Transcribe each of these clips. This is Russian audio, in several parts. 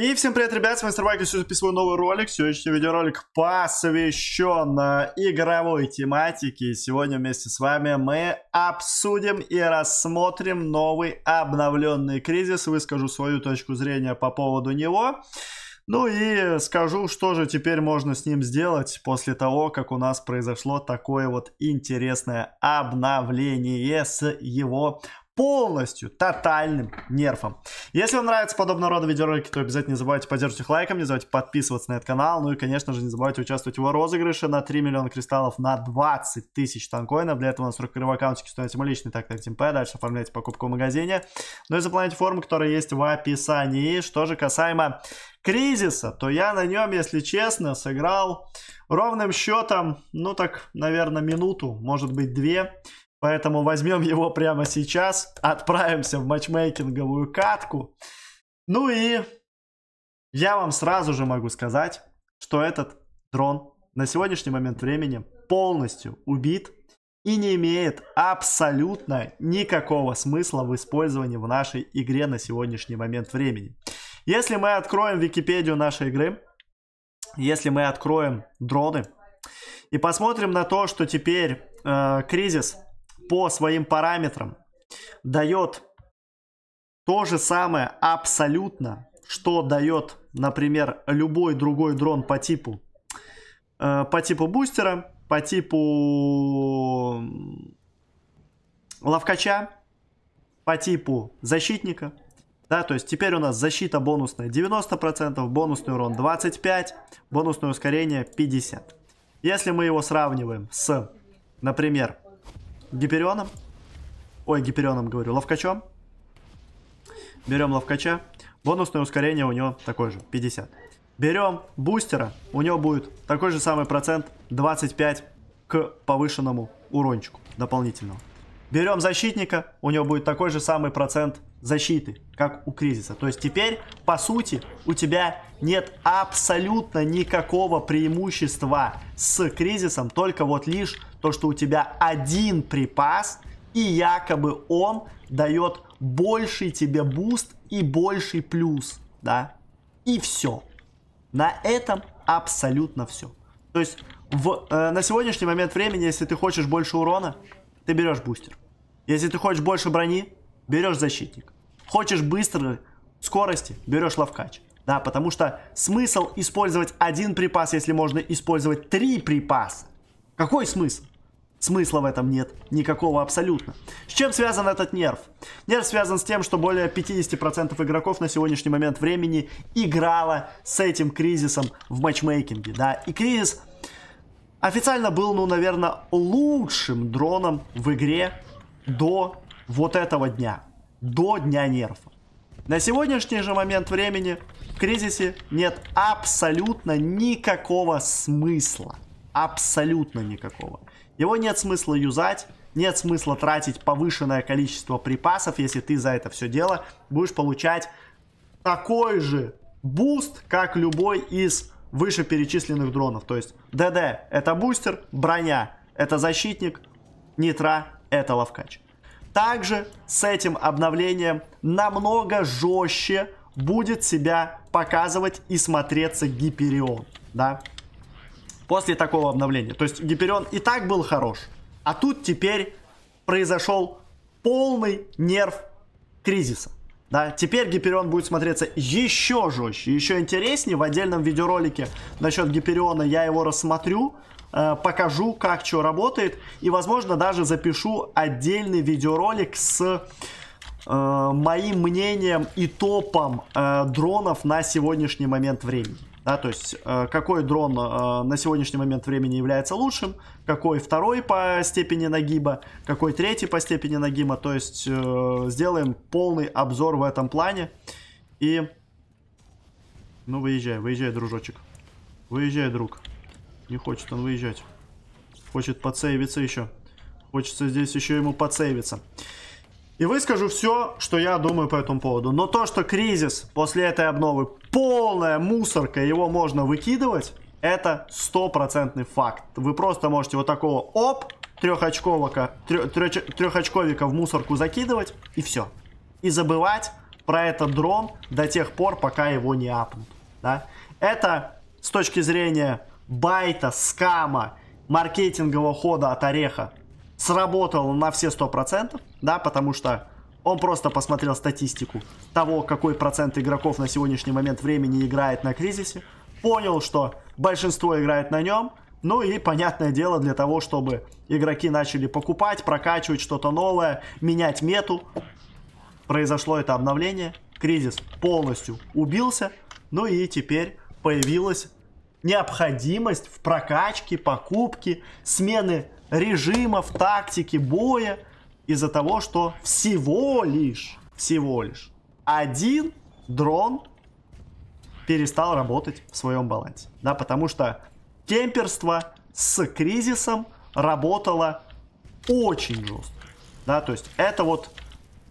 И всем привет, ребят, с вами Старбайк, сегодня записываю новый ролик. Сегодняшний видеоролик посвящен э, игровой тематике. сегодня вместе с вами мы обсудим и рассмотрим новый обновленный кризис. Выскажу свою точку зрения по поводу него. Ну и скажу, что же теперь можно с ним сделать после того, как у нас произошло такое вот интересное обновление с его полностью тотальным нерфом. Если вам нравятся подобного рода видеоролики, то обязательно не забывайте поддерживать их лайком, не забывайте подписываться на этот канал, ну и, конечно же, не забывайте участвовать в его розыгрыше на 3 миллиона кристаллов на 20 тысяч танкоинов. Для этого у нас в рукаве аккаунтике становится мой так так Тимпэ, дальше оформляйте покупку в магазине. Ну и заполняйте форму, которая есть в описании. Что же касаемо кризиса, то я на нем, если честно, сыграл ровным счетом, ну так, наверное, минуту, может быть, две. Поэтому возьмем его прямо сейчас, отправимся в матчмейкинговую катку. Ну и я вам сразу же могу сказать, что этот дрон на сегодняшний момент времени полностью убит и не имеет абсолютно никакого смысла в использовании в нашей игре на сегодняшний момент времени. Если мы откроем Википедию нашей игры, если мы откроем дроны и посмотрим на то, что теперь э, кризис по своим параметрам дает то же самое абсолютно, что дает, например, любой другой дрон по типу э, по типу бустера, по типу ловкача, по типу защитника. Да, то есть теперь у нас защита бонусная 90%, бонусный урон 25, бонусное ускорение 50. Если мы его сравниваем с, например, Гиперионом. Ой, Гиперионом говорю. Ловкачом. Берем ловкача. Бонусное ускорение у него такое же, 50. Берем бустера, у него будет такой же самый процент, 25 к повышенному урончику дополнительного. Берем защитника, у него будет такой же самый процент защиты, как у кризиса. То есть теперь, по сути, у тебя нет абсолютно никакого преимущества с кризисом, только вот лишь то, что у тебя один припас, и якобы он дает больший тебе буст и больший плюс, да, и все. На этом абсолютно все. То есть в, э, на сегодняшний момент времени, если ты хочешь больше урона, ты берешь бустер. Если ты хочешь больше брони, берешь защитник. Хочешь быстрой скорости, берешь ловкач. Да, потому что смысл использовать один припас, если можно использовать три припаса. Какой смысл? Смысла в этом нет. Никакого абсолютно. С чем связан этот нерв? Нерв связан с тем, что более 50% игроков на сегодняшний момент времени играло с этим кризисом в матчмейкинге. Да? И кризис официально был, ну, наверное, лучшим дроном в игре до вот этого дня, до дня нерфа. На сегодняшний же момент времени в кризисе нет абсолютно никакого смысла. Абсолютно никакого. Его нет смысла юзать, нет смысла тратить повышенное количество припасов, если ты за это все дело будешь получать такой же буст, как любой из вышеперечисленных дронов. То есть ДД это бустер, броня это защитник, нитра это ловкач. Также с этим обновлением намного жестче будет себя показывать и смотреться Гиперион, да, после такого обновления. То есть Гиперион и так был хорош, а тут теперь произошел полный нерв кризиса. Да, теперь Гиперион будет смотреться еще жестче, еще интереснее. В отдельном видеоролике насчет Гипериона я его рассмотрю, э, покажу, как что работает. И, возможно, даже запишу отдельный видеоролик с э, моим мнением и топом э, дронов на сегодняшний момент времени. Да, то есть, э, какой дрон э, на сегодняшний момент времени является лучшим, какой второй по степени нагиба, какой третий по степени нагиба. То есть, э, сделаем полный обзор в этом плане. И... Ну, выезжай, выезжай, дружочек. Выезжай, друг. Не хочет он выезжать. Хочет подсейвиться еще. Хочется здесь еще ему подсейвиться и выскажу все, что я думаю по этому поводу. Но то, что кризис после этой обновы полная мусорка, его можно выкидывать, это стопроцентный факт. Вы просто можете вот такого оп, трехочковика, трех, трехочковика в мусорку закидывать и все. И забывать про этот дрон до тех пор, пока его не апнут. Да? Это с точки зрения байта, скама, маркетингового хода от ореха сработал на все 100%, да, потому что он просто посмотрел статистику того, какой процент игроков на сегодняшний момент времени играет на кризисе, понял, что большинство играет на нем, ну и, понятное дело, для того, чтобы игроки начали покупать, прокачивать что-то новое, менять мету, произошло это обновление, кризис полностью убился, ну и теперь появилась необходимость в прокачке, покупке, смены режимов, тактики боя из-за того, что всего лишь, всего лишь один дрон перестал работать в своем балансе. Да, потому что темперство с кризисом работало очень жестко. Да, то есть это вот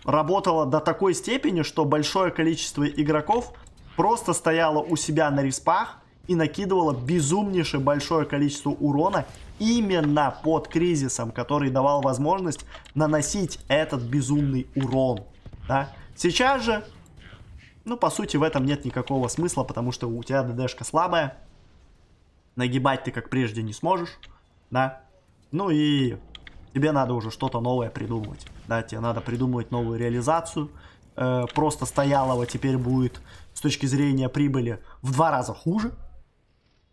работало до такой степени, что большое количество игроков просто стояло у себя на респах и накидывало безумнейшее большое количество урона именно под кризисом, который давал возможность наносить этот безумный урон. Да? Сейчас же, ну, по сути, в этом нет никакого смысла, потому что у тебя ДДшка слабая. Нагибать ты, как прежде, не сможешь, да? Ну и тебе надо уже что-то новое придумывать, да? Тебе надо придумывать новую реализацию. Э, просто стоялого теперь будет с точки зрения прибыли в два раза хуже,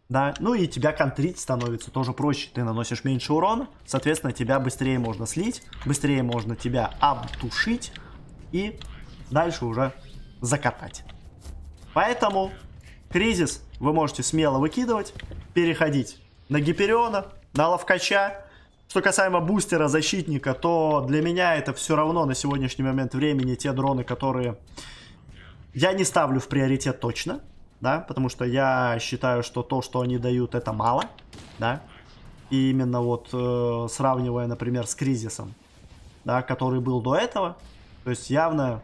да, ну и тебя контрить становится тоже проще, ты наносишь меньше урона, соответственно, тебя быстрее можно слить, быстрее можно тебя обтушить и дальше уже закатать. Поэтому кризис вы можете смело выкидывать, переходить на Гипериона, на Ловкача. Что касаемо бустера защитника, то для меня это все равно на сегодняшний момент времени те дроны, которые я не ставлю в приоритет точно, да, потому что я считаю, что то, что они дают, это мало, да, и именно вот э, сравнивая, например, с кризисом, да, который был до этого, то есть явно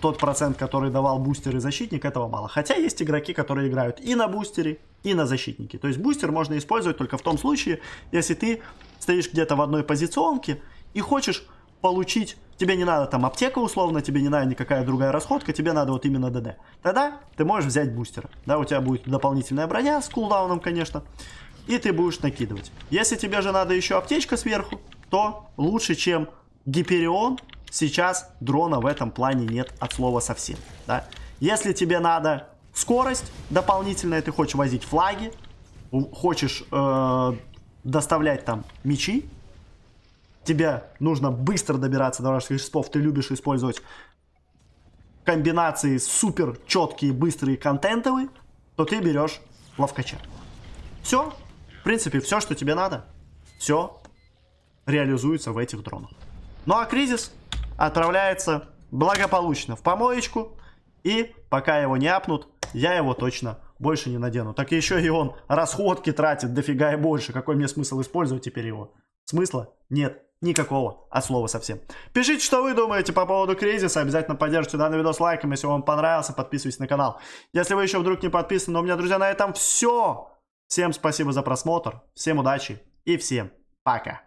тот процент, который давал бустер и защитник, этого мало. Хотя есть игроки, которые играют и на бустере, и на защитнике. То есть бустер можно использовать только в том случае, если ты стоишь где-то в одной позиционке и хочешь получить тебе не надо там аптека условно, тебе не надо никакая другая расходка, тебе надо вот именно ДД. Тогда ты можешь взять бустера. Да, у тебя будет дополнительная броня с кулдауном, конечно, и ты будешь накидывать. Если тебе же надо еще аптечка сверху, то лучше, чем Гиперион, сейчас дрона в этом плане нет от слова совсем. Да? Если тебе надо скорость дополнительная, ты хочешь возить флаги, хочешь э, доставлять там мечи, тебе нужно быстро добираться до вражеских шипов, ты любишь использовать комбинации супер четкие, быстрые, контентовые, то ты берешь ловкача. Все. В принципе, все, что тебе надо, все реализуется в этих дронах. Ну а кризис отправляется благополучно в помоечку. И пока его не апнут, я его точно больше не надену. Так еще и он расходки тратит дофига и больше. Какой мне смысл использовать теперь его? Смысла нет. Никакого, от слова совсем. Пишите, что вы думаете по поводу кризиса. Обязательно поддержите данный видос лайком, если вам понравился. Подписывайтесь на канал. Если вы еще вдруг не подписаны. Но у меня, друзья, на этом все. Всем спасибо за просмотр. Всем удачи и всем пока.